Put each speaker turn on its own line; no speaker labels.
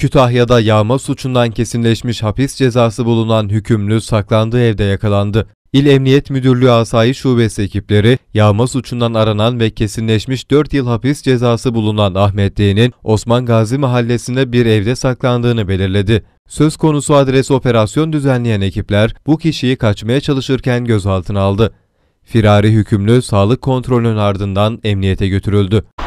Kütahya'da yağma suçundan kesinleşmiş hapis cezası bulunan hükümlü saklandığı evde yakalandı. İl Emniyet Müdürlüğü Asayiş Şubesi ekipleri yağma suçundan aranan ve kesinleşmiş 4 yıl hapis cezası bulunan Ahmet D'nin Osman Gazi mahallesinde bir evde saklandığını belirledi. Söz konusu adres operasyon düzenleyen ekipler bu kişiyi kaçmaya çalışırken gözaltına aldı. Firari hükümlü sağlık kontrolünün ardından emniyete götürüldü.